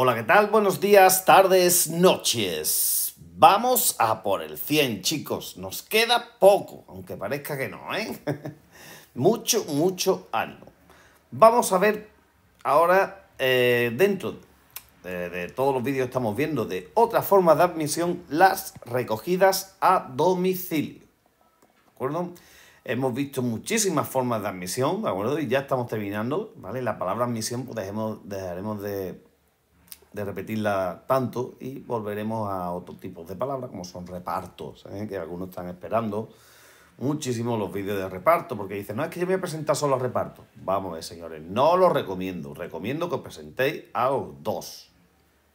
Hola, ¿qué tal? Buenos días, tardes, noches. Vamos a por el 100, chicos. Nos queda poco, aunque parezca que no, ¿eh? mucho, mucho ánimo. Vamos a ver ahora eh, dentro eh, de, todos los vídeos que estamos viendo de otras formas de admisión, las recogidas a domicilio. ¿De acuerdo? Hemos visto muchísimas formas de admisión, ¿de acuerdo? Y ya estamos terminando, ¿vale? La palabra admisión pues dejaremos de de repetirla tanto y volveremos a otro tipo de palabras como son repartos, ¿eh? que algunos están esperando muchísimo los vídeos de reparto porque dicen, no es que yo voy a presentar solo a reparto. Vamos a ver, señores, no lo recomiendo, recomiendo que os presentéis a los dos.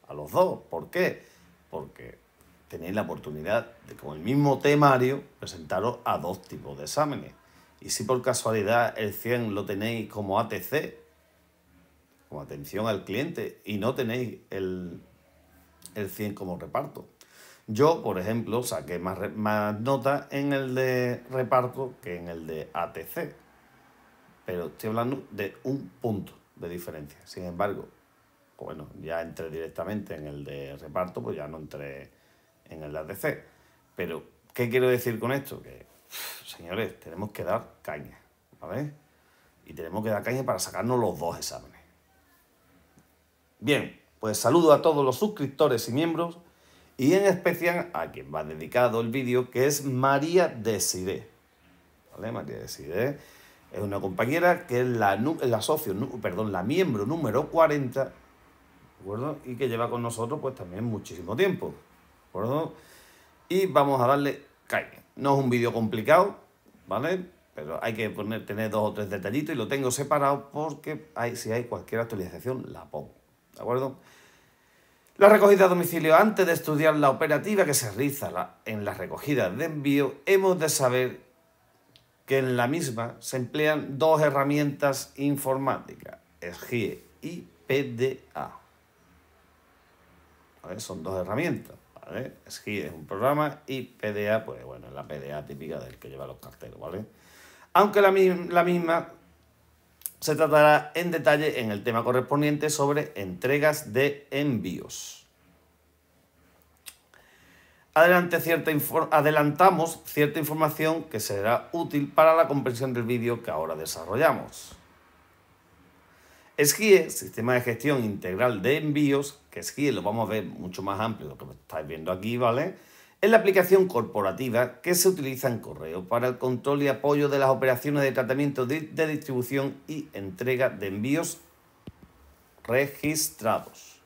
A los dos, ¿por qué? Porque tenéis la oportunidad de con el mismo temario presentaros a dos tipos de exámenes. Y si por casualidad el 100 lo tenéis como ATC, atención al cliente y no tenéis el, 100 como reparto. Yo, por ejemplo, saqué más, más notas en el de reparto que en el de ATC. Pero estoy hablando de un punto de diferencia. Sin embargo, bueno, ya entré directamente en el de reparto, pues ya no entré en el de ATC. Pero, ¿qué quiero decir con esto? Que, señores, tenemos que dar caña, ¿vale? Y tenemos que dar caña para sacarnos los dos exámenes. Bien, pues saludo a todos los suscriptores y miembros y en especial a quien va dedicado el vídeo, que es María Desiré. ¿Vale? María Desiré es una compañera que es la, socio, perdón, la miembro número 40, ¿de Y que lleva con nosotros pues también muchísimo tiempo, Y vamos a darle caña. No es un vídeo complicado, ¿vale? Pero hay que poner, tener dos o tres detallitos y lo tengo separado porque si hay cualquier actualización la pongo. ¿De acuerdo? La recogida a domicilio, antes de estudiar la operativa que se realiza en la recogida de envío, hemos de saber que en la misma se emplean dos herramientas informáticas, SGIE y PDA. Son dos herramientas. ESGIE e es un programa y PDA, pues bueno, es la PDA típica del que lleva los carteros, ¿vale? Aunque la misma se tratará en detalle en el tema correspondiente sobre entregas de envíos. Adelante cierta adelantamos cierta información que será útil para la comprensión del vídeo que ahora desarrollamos. Esquí, Sistema de Gestión Integral de Envíos, que esquí lo vamos a ver mucho más amplio de lo que estáis viendo aquí, ¿vale? Es la aplicación corporativa que se utiliza en correo para el control y apoyo de las operaciones de tratamiento de, distribución y entrega de envíos registrados.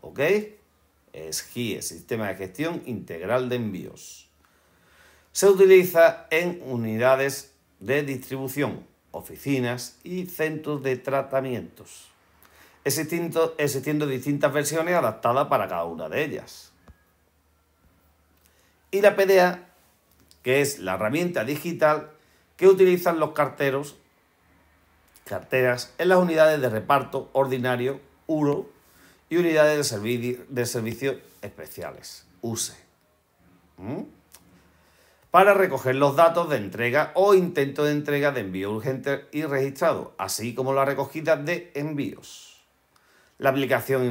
¿Ok? Es GIE, Sistema de Gestión Integral de Envíos. Se utiliza en unidades de distribución, oficinas y centros de tratamientos, existiendo distintas versiones adaptadas para cada una de ellas y la PDA, que es la herramienta digital que utilizan los carteros, carteras en las unidades de reparto ordinario, URO, y unidades de, servicios especiales, USE. ¿Mm? para recoger los datos de entrega o intento de entrega de envío urgente y registrado, así como la recogida de envíos. La aplicación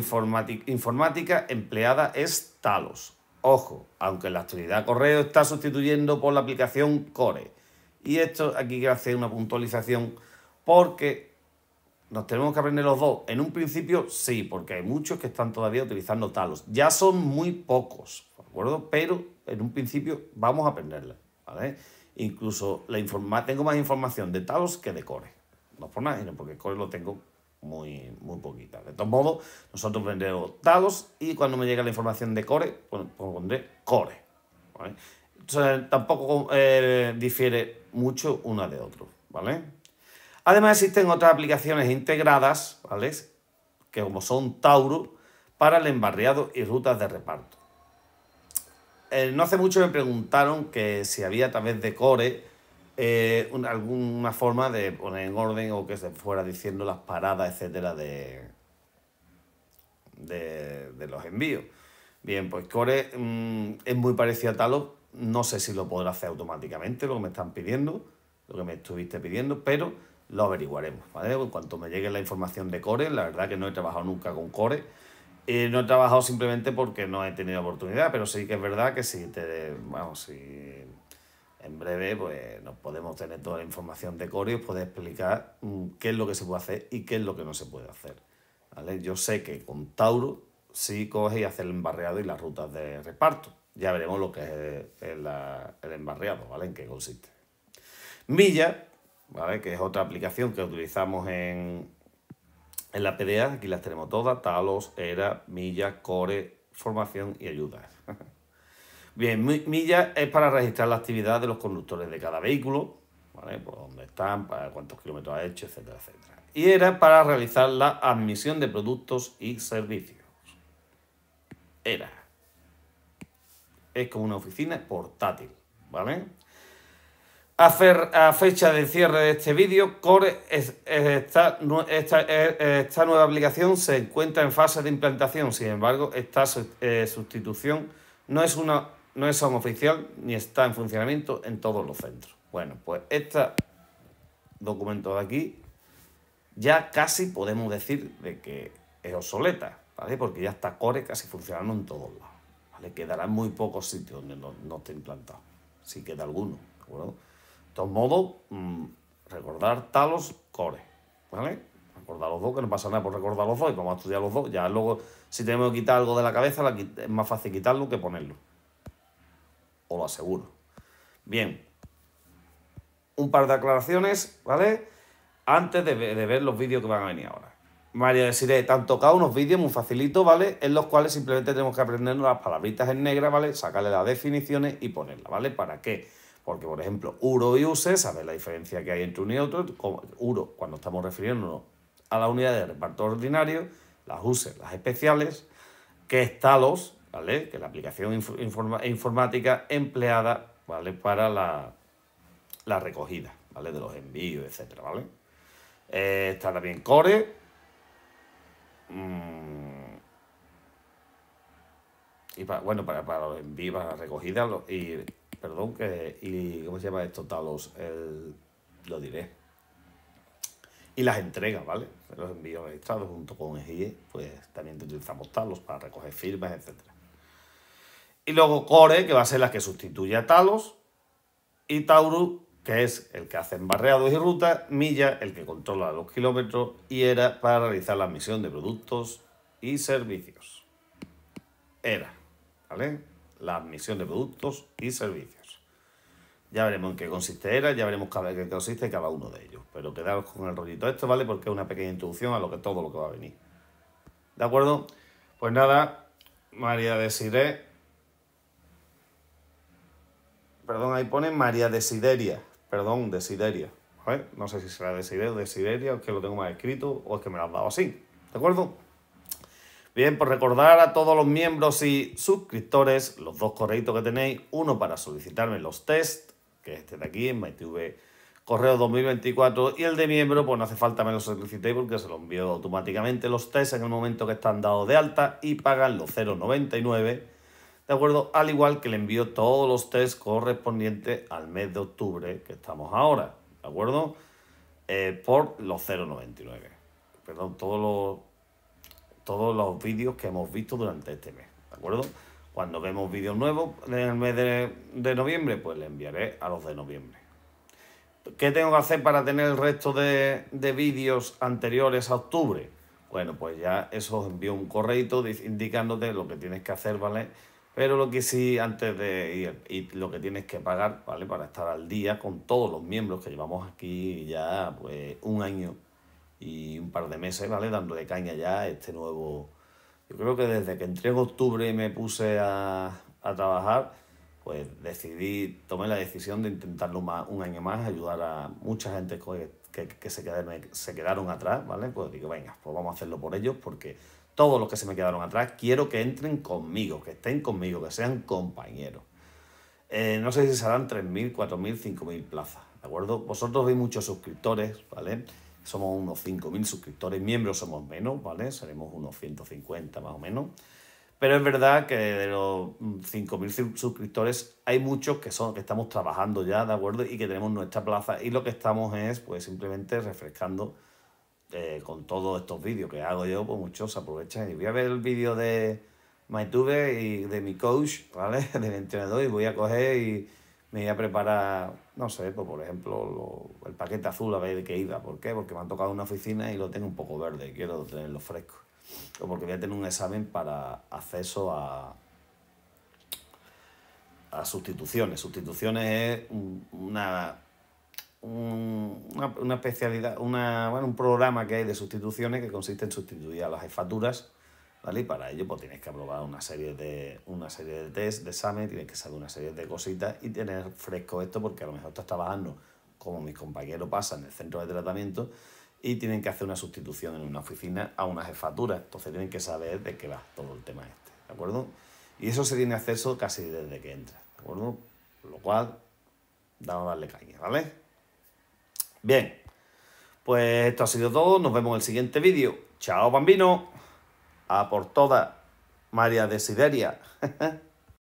informática empleada es Talos, Ojo, aunque en la actualidad correo está sustituyendo por la aplicación Core. Y esto aquí quiero hacer una puntualización porque nos tenemos que aprender los dos. En un principio sí, porque hay muchos que están todavía utilizando Talos. Ya son muy pocos, ¿de acuerdo? Pero en un principio vamos a aprenderla, Incluso la tengo más información de Talos que de Core. No por nada, porque Core lo tengo muy, muy poquita. De todos modos, nosotros pondremos dados y cuando me llega la información de Core, pues pondré Core. tampoco eh, difiere mucho una de otra. ¿vale? Además, existen otras aplicaciones integradas, ¿vale? que como son Tauro, para el embarriado y rutas de reparto. Eh, no hace mucho me preguntaron que si había a través de Core eh, alguna forma de poner en orden o que se fuera diciendo las paradas, etcétera, de, de, los envíos. Bien, pues Core mm, es muy parecido a Talos, no sé si lo podrá hacer automáticamente, lo que me están pidiendo, lo que me estuviste pidiendo, pero lo averiguaremos, En cuanto me llegue la información de Core, la verdad que no he trabajado nunca con Core, eh, no he trabajado simplemente porque no he tenido oportunidad, pero sí que es verdad que si te, vamos si en breve pues, nos podemos tener toda la información de Core y os puede explicar mm, qué es lo que se puede hacer y qué es lo que no se puede hacer. ¿vale? Yo sé que con Tauro sí coges y hace el embarreado y las rutas de reparto. Ya veremos lo que es el, el embarreado, ¿vale? En qué consiste. Milla, ¿vale? Que es otra aplicación que utilizamos en, en la PDA. Aquí las tenemos todas. Talos, Era, Milla, Core, Formación y Ayudas. Bien, milla es para registrar la actividad de los conductores de cada vehículo, ¿vale? Por dónde están, para cuántos kilómetros ha hecho, etcétera, etcétera. Y era para realizar la admisión de productos y servicios. Era. Es como una oficina portátil, ¿vale? A, fecha de cierre de este vídeo, Core e, esta, nueva aplicación se encuentra en fase de implantación, sin embargo, esta eh, sustitución no es una no es aún oficial ni está en funcionamiento en todos los centros. Bueno, pues este documento de aquí ya casi podemos decir de que es obsoleta, ¿vale? Porque ya está Core casi funcionando en todos lados, ¿vale? en muy pocos sitios donde no, esté implantado, si queda alguno, ¿de acuerdo? De todos modos, mm, recordar Talos Core, ¿vale? Recordar los dos, que no pasa nada por recordar los dos, y vamos a estudiar los dos. Ya luego, si tenemos que quitar algo de la cabeza, es más fácil quitarlo que ponerlo lo aseguro. Bien, un par de aclaraciones, ¿vale? Antes de, ver los vídeos que van a venir ahora. Mario deciré, te han tocado unos vídeos muy facilitos, ¿vale? En los cuales simplemente tenemos que aprender las palabritas en negra, ¿vale? Sacarle las definiciones y ponerlas, ¿vale? ¿Para qué? Porque, por ejemplo, uro y use, ¿sabes la diferencia que hay entre uno y otro? Como, uro, cuando estamos refiriéndonos a la unidad de reparto ordinario, las USE, las especiales, que está los ¿vale? Que la aplicación informática empleada, ¿vale? Para la, recogida, ¿vale? De los envíos, etcétera, ¿vale? Eh, está también Core. Mm. Y para, bueno, para, para los envíos, para la recogida y, perdón, que, y, ¿cómo se llama esto? Talos, el, lo diré. Y las entregas, ¿vale? Los envíos registrados junto con EGIE, pues también utilizamos Talos para recoger firmas, etcétera. Y luego Core, que va a ser la que sustituye a Talos. Y Tauru, que es el que hace embarreados y rutas. Milla, el que controla los kilómetros. Y Era, para realizar la admisión de productos y servicios. Era, ¿vale? La admisión de productos y servicios. Ya veremos en qué consiste Era, ya veremos cada qué consiste cada uno de ellos. Pero quedaros con el rollito esto, ¿vale? Porque es una pequeña introducción a lo que todo lo que va a venir. ¿De acuerdo? Pues nada, María de Siré Perdón, ahí pone María Desideria. Perdón, Desideria. ver, No sé si será Desideria, Desideria, o es que lo tengo mal escrito, o es que me lo has dado así. ¿De acuerdo? Bien, pues recordar a todos los miembros y suscriptores los dos correitos que tenéis. Uno para solicitarme los test, que es este de aquí, en Correo 2024. Y el de miembro, pues no hace falta me lo solicitéis porque se lo envío automáticamente los test en el momento que están dados de alta y pagan los 0,99 de acuerdo, al igual que le envío todos los test correspondientes al mes de octubre que estamos ahora, ¿de acuerdo? Eh, por los 0,99. Perdón, todos los, todos los vídeos que hemos visto durante este mes, ¿de acuerdo? Cuando vemos vídeos nuevos en el mes de, noviembre, pues le enviaré a los de noviembre. ¿Qué tengo que hacer para tener el resto de, de vídeos anteriores a octubre? Bueno, pues ya eso os envío un correito indicándote lo que tienes que hacer, ¿vale? Pero lo que sí, antes de ir, y lo que tienes que pagar, ¿vale? Para estar al día con todos los miembros que llevamos aquí ya pues un año y un par de meses, ¿vale? Dando de caña ya este nuevo... Yo creo que desde que entré en octubre y me puse a, a trabajar, pues decidí, tomé la decisión de intentarlo más, un año más, ayudar a mucha gente que, que, se, quedaron, se quedaron atrás, ¿vale? Pues digo, venga, pues vamos a hacerlo por ellos porque todos los que se me quedaron atrás, quiero que entren conmigo, que estén conmigo, que sean compañeros. Eh, no sé si serán 3.000, 4.000, 5.000 plazas, ¿de acuerdo? Vosotros veis muchos suscriptores, ¿vale? Somos unos 5.000 suscriptores, miembros somos menos, ¿vale? Seremos unos 150 más o menos. Pero es verdad que de los 5.000 suscriptores hay muchos que, son, que estamos trabajando ya, ¿de acuerdo? Y que tenemos nuestra plaza y lo que estamos es pues simplemente refrescando con todos estos vídeos que hago yo, pues muchos aprovechan y voy a ver el vídeo de MyTube y de mi coach, ¿vale? Del entrenador y voy a coger y me voy a preparar, no sé, pues por ejemplo, el paquete azul a ver de qué iba. ¿Por qué? Porque me han tocado una oficina y lo tengo un poco verde, quiero tenerlo fresco. O porque voy a tener un examen para acceso a, a sustituciones. Sustituciones es una una, una, especialidad, una, bueno, un programa que hay de sustituciones que consiste en sustituir a las jefaturas, ¿vale? Y para ello pues tienes que aprobar una serie de, una serie de test, de examen, tienes que saber una serie de cositas y tener fresco esto porque a lo mejor estás trabajando, como mis compañeros pasan, en el centro de tratamiento y tienen que hacer una sustitución en una oficina a una jefatura, entonces tienen que saber de qué va todo el tema este, ¿de acuerdo? Y eso se tiene acceso casi desde que entra, ¿de acuerdo? lo cual, vamos a darle caña, ¿vale? Bien, pues esto ha sido todo. Nos vemos en el siguiente vídeo. Chao, bambino. A por toda María de Sideria.